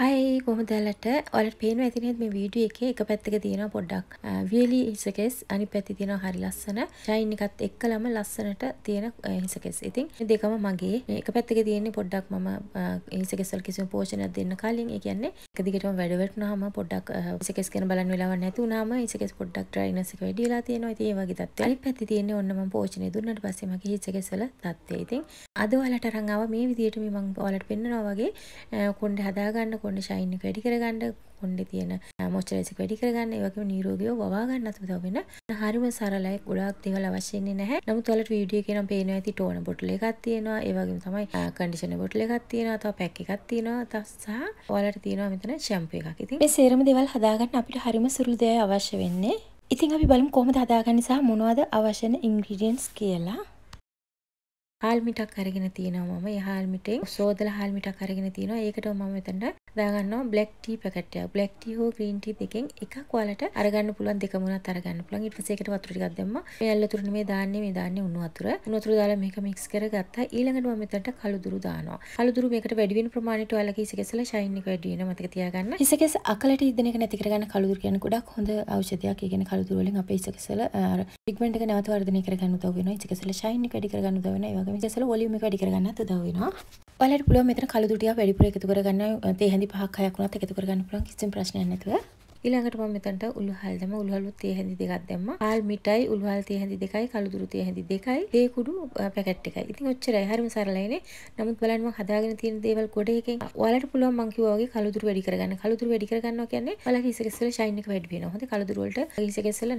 හයි කොමදැලට ඔලට පේනු ඇතිනෙත් මේ වීඩිය එක එක පැත්තක තියෙන පොඩ්ඩක් වියලි හිසකෙස් අනි පැති තියෙන හරි ලස්සන ශයින් එකත් එක්කලම ලස්සනට තියෙන හිසකෙස් ඉතින් දෙකම මගේ එක පැත්තක තියෙන්නේ පොඩ්ඩක් මම හිසකෙස්වල කිසිම පෝෂණයක් දෙන්න කලින් ඒ කියන්නේ එක දිගටම වැඩවටුනහම පොඩ්ඩක් හිසකෙස් ගැන බලන්න වෙලාවක් නැති වුනහම හිසකෙස් පොඩ්ඩක් ඩ්‍රයිනස් එක වැඩි වෙලා තියෙනවා ඉතින් ඒ වගේ තත්ත්වයක් අනිත් පැත්තේ තියෙන්නේ ඔන්න මම පෝෂණය දුන්නාට පස්සේ මගේ හිසකෙස්වල තත්ත්වය ඉතින් අද ඔයාලට අරන් ආවා මේ විදියට මේ මම ඔයාලට පෙන්නනවා වගේ කොණ්ඩේ හදාගන්න කොන්ඩ ශයින් එක වැඩි කරගන්න කොන්ඩේ තියෙන මොස්චරයිසර් වැඩි කරගන්න ඒ වගේම නිරෝගීව වවා ගන්න අතව වෙන හරිම සරලයි ගොඩාක් දේවල් අවශ්‍ය වෙන්නේ නැහැ නමුත් ඔයාලට වීඩියෝ එකේ නම් පේනවා ඇති ටෝන බොටල් එකක් තියෙනවා ඒ වගේම තමයි කන්ඩිෂනර් බොටල් එකක් තියෙනවා තව පැක් එකක් තියෙනවා තව සහ ඔයාලට තියෙනවා මෙතන ෂැම්පූ එකක් ඉතින් මේ සේරම දේවල් හදාගන්න අපිට හරිම සුළු දේවල් අවශ්‍ය වෙන්නේ ඉතින් අපි බලමු කොහොමද හදාගන්නේ සහ මොනවද අවශ්‍ය වෙන ඉන්ග්‍රීඩියන්ට්ස් කියලා හාල්මිටක් අරගෙන තියෙනවා මම. ඒ හාල්මිටෙන් සෝදලා හාල්මිටක් අරගෙන තියෙනවා. ඒකට මම මෙතනට දාගන්නවා බ්ලැක් ටී පැකට් එකක්. බ්ලැක් ටී හෝ ග්‍රීන් ටී දෙකෙන් එකක් ඔයාලට අරගන්න පුළුවන් දෙකම උනත් අරගන්න පුළුවන්. ඊට පස්සේ ඒකට වතුර ටිකක් දැම්මා. මේ ඇල් වතුර නෙමෙයි දාන්නේ මේ දාන්නේ උණු වතුර. උණු වතුර දාලා මේක මික්ස් කරගත්තා. ඊළඟට මම මෙතනට කළුදුරු දානවා. කළුදුරු මේකට වැඩි වෙන ප්‍රමාණයට ඔයාලා කිසිකෙසලා ෂයින් එක වැඩි වෙනවා. මතක තියාගන්න. ඉසකෙස් අකලට ඉදෙන එක නැති කරගන්න කළුදුර කියන්නේ ගොඩක් හොඳ ඖෂධයක්. ඒ කියන්නේ කළුදුර වලින් අපේ ඉසකෙසල පිග්මන්ට් එක නැවත වර්ධනය කරගන්න උදව් වෙනවා. ඉසකෙසල ෂයින් එක වැඩි කරගන්න උදව් වෙනවා. මේක ඉස්සෙල්ලා වොලියුම් එක වැඩි කරගන්නත් උදව් වෙනවා. ඔයාලට පුළුවන් මෙතන කළු දුටියක් වැඩිපුර එකතු කරගන්න තේ හැඳි පහක් හයක් වුණත් එකතු කරගන්න පුළුවන් කිසිම ප්‍රශ්නයක් නැතුව. ඊළඟට මම මෙතනට උළු හල් දැම්ම උළු හලුත් තිය හැඳි දෙකක් දැම්මා හාල් මිටයි උළු හල් තිය හැඳි දෙකයි කළුදුරු තිය හැඳි දෙකයි තේ කුඩු පැකට් එකයි ඉතින් ඔච්චරයි හරිම සරලයිනේ නමුත් බලන්න මම හදාගෙන තියෙන දේවල් ගොඩ එකකින් ඔයාලට පුළුවන් මම කිව්වා වගේ කළුදුරු වැඩි කරගන්න කළුදුරු වැඩි කරගන්නවා කියන්නේ ඔයාලට ඉසක ඉස්සෙල්ලා ෂයින් එක වැඩි වෙනවා හොඳ කළුදුරු වලට ඉසක ඉස්සෙල්ලා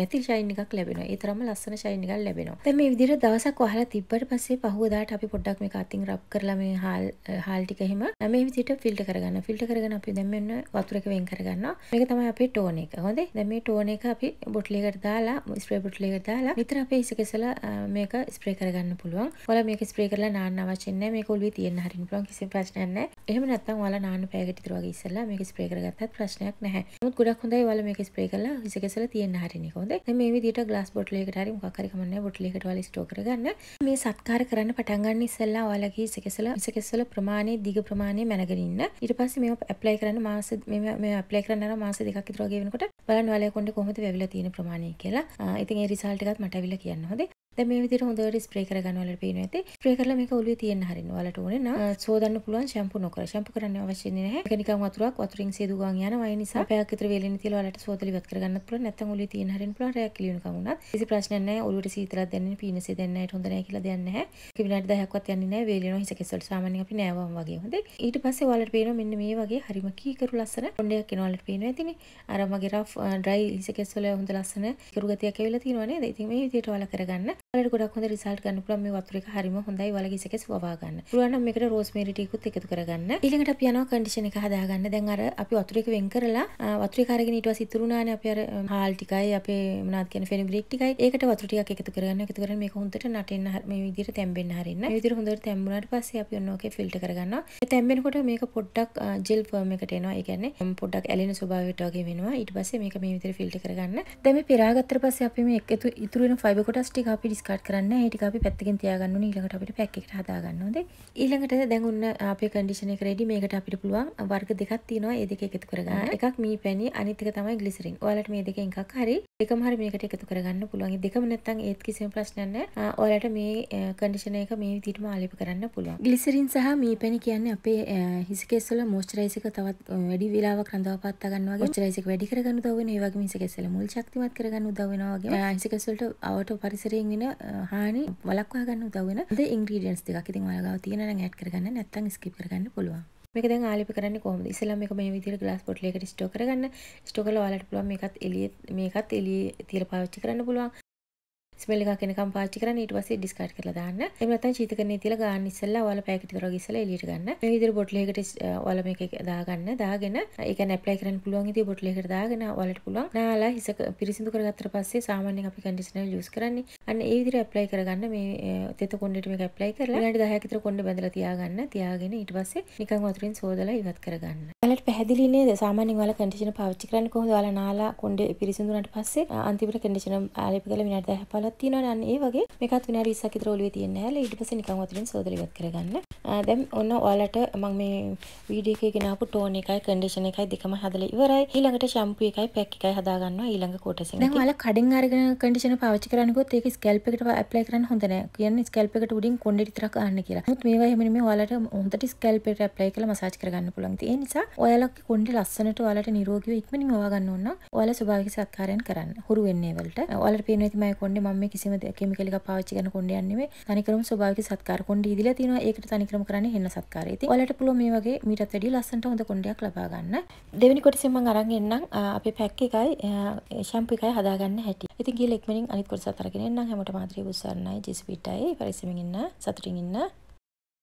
නැති ෂයින් එකක් ලැබෙනවා ඒ තරම්ම ලස්සන ෂයින් එකක් ලැබෙනවා දැන් මේ විදිහට දවසක් ඔයාලා තිබ්බට පස්සේ පහුවදාට අපි පොඩ්ඩක් මේක අතින් රබ් කරලා මේ හාල් හාල් ටික එහෙම මේ විදිහට ෆිල්ටර් කරගන්න ෆිල්ටර් කරගෙන අපි දැන් මෙන්න වතුර එක වෙන් කරගන්නවා මේක තමයි අපේ ටෝන එක. හොඳේ. දැන් මේ ටෝන එක අපි බොටල් එකට දාලා ස්ප්‍රේ බොටල් එකට දාලා විතර අපේ ඉස කෙසලා මේක ස්ප්‍රේ කරගන්න පුළුවන්. ඔයාලා මේක ස්ප්‍රේ කරලා නාන්න අවශ්‍ය නැහැ. මේක ඔළුවේ තියන්න හරින්න පුළුවන් කිසිම ප්‍රශ්නයක් නැහැ. එහෙම නැත්නම් ඔයාලා නාන පෑයකට ඉතුරු වගේ ඉස්සලා මේක ස්ප්‍රේ කරගත්තත් ප්‍රශ්නයක් නැහැ. නමුත් ගොඩක් හොඳයි ඔයාලා මේක ස්ප්‍රේ කරලා හිස කැසල තියෙන්න හරින එක හොඳයි. දැන් මේ විදිහට ග්ලාස් බොටල් එකකට හරි මොකක් හරි කමන්නේ බොටල් එකකට ඔයාලා ස්ටෝර් කරගන්න. මේ සත්කාර කරන්න පටන් ගන්න ඉස්සලා ඔයාලගේ හිස කැසල හිස කැසල ප්‍රමාණය දිග ප්‍රමාණය මැනගෙන ඉන්න. ඊට පස්සේ මේව ඇප්ලයි කරන්න මාස මේ මේ ඇප්ලයි කරන්න අර මාස දෙකක් ඉතුරු වගේ වෙනකොට බලන්න ඔයාලා කොණ්ඩේ කොහොමද වැවිලා තියෙන ප්‍රමාණය කියලා. ඉතින් ඒ රිසල්ට් එකත් මට අවිලා කියන්න හොඳයි. දැන් මේ විදිහට හොඳට ස්ප්‍රේ කරගන්න වලට පේනවා ඇති. ස්ප්‍රේ කරලා මේක ඔලුවේ තියෙන්න හරින්න. ඔයාලට ඕනේ නම් සෝදන්න පුළුවන් ෂැම්පු නොකර. ෂැම්පු කරන්න අවශ්‍ය නැහැ. ඒක නිකන් වතුරක් වතුරින් සේදු ගාන යනවා. ඒ නිසා පැයක් විතර වේලෙන තියලා ඔයාලට සෝදලි වත් කරගන්න පුළුවන්. නැත්නම් ඔලුවේ තියෙන්න හරින්න පුළුවන්. රැයක් කිලිනු කමුණත්. කිසි ප්‍රශ්නයක් නැහැ. ඔලුවට සීතලක් දැනෙන්නේ පීනසේ දැනෙන්නේ නැහැ. හොඳ නැහැ කියලා දෙයක් නැහැ. ඒක විනාඩි 10ක්වත් යන්නේ නැහැ. වේලෙනවා හිස කෙස්වලට සාමාන්‍යයෙන් අපි නෑවම් වගේ. හොඳයි. ඊට පස්සේ ඔයාලට පේනවා මෙන්න මේ වගේ හරිම කීකරු ලස්සන කොණ්ඩයක් එනවා ඔයාලට පේනවා ඇතිනේ. අර මගේ රෆ් ඩ්‍රයි හිස කෙස්වල හොඳ ලස්සන කීකරු ගතියක් ඇවිල්ලා තියෙනවා නේද? ඉතින් මේ විදිහට ඔයාලා කරගන්න. වලට ගොඩක් හොඳ රිසල්ට් ගන්න පුළුවන් මේ වතුර එක හරිම හොඳයි වලගේ ඉසකෙස් වවා ගන්න. පුළුවන් නම් මේකට රෝස්මේරි ටීකුත් එකතු කරගන්න. ඊළඟට අපි යනවා කන්ඩිෂන් එක හදාගන්න. දැන් අර අපි වතුර එක වෙන් කරලා වතුර එක අරගෙන ඊට පස්සේ ඉතුරුනානේ අපි අර හාල් ටිකයි අපේ මොනවද කියන්නේ ෆෙනුග්‍රීක් ටිකයි. ඒකට වතුර ටිකක් එකතු කරගන්න. එකතු කරගෙන මේක හොඳට නටෙන්න මේ විදිහට තැම්බෙන්න හරින්න. මේ විදිහට හොඳට තැම්බුණාට පස්සේ අපි ඔන්න ඕකේ ෆිල්ටර් කරගන්නවා. ඒ තැම්බෙනකොට මේක පොඩ්ඩක් ජෙල් ෆෝම් එකට එනවා. ඒ කියන්නේ පොඩ්ඩක් ඇලෙන ස්වභාවයට වගේ වෙනවා. ඊට පස්සේ මේක මේ විදිහට ෆිල්ටර් කරගන්න. දැන් මේ පෙරාගත්තට පස්සේ අපි මේ එකතු ඉතුරු වෙන ෆයිබර් කොටස් ටික අපි ස්කට් කරන්න ඒටික අපි පැත්තකින් තියාගන්න ඊළඟට අපිට පැක් එකට හදාගන්න ඕනේ. ඊළඟට දැන් ඔන්න අපේ කන්ඩිෂන් එක රෙඩි මේකට අපිට පුළුවන් වර්ග දෙකක් තියෙනවා ඒ දෙක එකතු කරගන්න. එකක් මී පැණි අනිත් එක තමයි ග්ලිසරින්. ඔයාලට මේ දෙකෙන් එකක් හරි දෙකම හරි මේකට එකතු කරගන්න පුළුවන්. ඒ දෙකම නැත්තම් ඒත් කිසිම ප්‍රශ්නයක් නැහැ. ඔයාලට මේ කන්ඩිෂන් එක මේ විදිහටම ආලේප කරන්න පුළුවන්. ග්ලිසරින් සහ මී පැණි කියන්නේ අපේ හිසකෙස් වල මොයිස්චරයිස් එක තවත් වැඩි වෙලාවක් රඳවා පවත්වා ගන්න වගේ මොයිස්චරයිස් එක වැඩි කරගන්න උදව් වෙනවා. ඒ වගේම හිසකෙස් වල මුල් ශක්තිමත් කරගන්න උදව් වෙනවා වගේ හිසකෙස් වලට අවට පරිසරයෙන් වෙන හානි වලක්වා ගන්න උදවන ද ඉන්ග්‍රීඩියන්ස් දෙකක් ඉතින් ඔයාලව තියෙන නම් ඇඩ් කරගන්න නැත්නම් ස්කිප් කරගන්න පුළුවන් මේක දැන් ආලිප කරන්නේ කොහොමද ඉස්සෙල්ලා මේක මේ විදිහට ග්ලාස් බොටල් එකකට ස්ටෝර් කරගන්න ස්ටෝර් කරලා ඔයාලට පුළුවන් මේකත් එළියේ මේකත් එළියේ තියලා පාවිච්චි කරන්න පුළුවන් ස්මෙල් එකක් එනකම් පාවිච්චි කරන්න ඊට පස්සේ ඩිස්කාඩ් කරලා දාන්න. එහෙම නැත්නම් චීතකරණේ තියලා ගන්න ඉස්සෙල්ලා ඔයාලා පැකට් එක වගේ ඉස්සෙල්ලා එළියට ගන්න. මේ විදිහට බොටල් එකකට ඔයාලා මේක දාගන්න. දාගෙන ඒ කියන්නේ ඇප්ලයි කරන්න පුළුවන් ඉතින් බොටල් එකකට දාගෙන ඔයාලට පුළුවන්. නාලා හිස පිරිසිදු කරගත්තට පස්සේ සාමාන්‍යයෙන් අපි කන්ඩිෂනර් යූස් කරන්නේ. අන්න ඒ විදිහට ඇප්ලයි කරගන්න මේ තෙත කොණ්ඩේට මේක ඇප්ලයි කරලා විනාඩි 10ක් විතර කොණ්ඩේ බැඳලා තියාගන්න. තියාගෙන ඊට පස්සේ නිකන් වතුරින් සෝදලා ඉවත් කරගන්න. ඔයාලට පැහැදිලි නේද? සාමාන්‍යයෙන් ඔයාලා කන්ඩිෂනර් පාවිච්චි කරන්නේ කොහොමද? ඔයාලා නාලා කොණ්ඩේ පිරිසිදුනට පස්සේ අන්තිමට කන්ඩිෂනර් ආලේප කරලා විනාඩි 10 15 ගොඩක් තියෙනවා නම් ඒ වගේ මේකත් විනාඩි 20ක් විතර ඔළුවේ තියෙන්නේ නැහැ. ඊට පස්සේ නිකන් වතුරින් සෝදලා ඉවත් කරගන්න. දැන් ඔන්න ඔයාලට මම මේ වීඩියෝ එකේ ගෙනාපු ටෝන් එකයි කන්ඩිෂන් එකයි දෙකම හදලා ඉවරයි. ඊළඟට ෂැම්පූ එකයි පැක් එකයි හදා ගන්නවා ඊළඟ කොටසෙන්. දැන් ඔයාලා කඩෙන් අරගෙන කන්ඩිෂන පාවිච්චි කරන්නකොත් ඒක ස්කැල්ප් එකට ඇප්ලයි කරන්න හොඳ නැහැ. කියන්නේ ස්කැල්ප් එකට උඩින් කොණ්ඩෙ විතරක් ආන්න කියලා. නමුත් මේවා එහෙම නෙමෙයි ඔයාලට හොඳට ස්කැල්ප් එකට ඇප්ලයි කරලා මසාජ් කරගන්න පුළුවන්. ඒ නිසා ඔයාලගේ කොණ්ඩෙ ලස්සනට ඔයාලට නිරෝගීව ඉක්මනින් ඔවා ගන්න ඕන. ඔයාලා ස්වභාවික සත්කාරයන් කරන්න. හුරු වෙන්නේ වලට. ඔයාලට පේනවා ඇති මම කොණ්ඩේ මම මම මේ කිසිම කිමිකල් එකක් පාවිච්චි කරන කොණ්ඩයක් නෙමෙයි. තනිකරම ස්වභාවික සත්කාර කොණ්ඩය ඉදිලා තියෙනවා. ඒකට තනිකරම කරන්නේ හෙන්න සත්කාරය. ඉතින් ඔයාලට පුළුවන් මේ වගේ මීටත් වැඩිය ලස්සනට හොඳ කොණ්ඩයක් ලබා ගන්න. දෙවෙනි කොටසින් මම අරන් එන්නම් අපේ පැක් එකයි ෂැම්පු එකයි හදාගන්න හැටි. ඉතින් ගිහලා ඉක්මනින් අනිත් කොටස අතරගෙන එන්නම්. හැමෝටම ආදරේ උස්සන්නයි, ජිස්පීටයි, පරිස්සමින් ඉන්න, සතුටින් ඉන්න.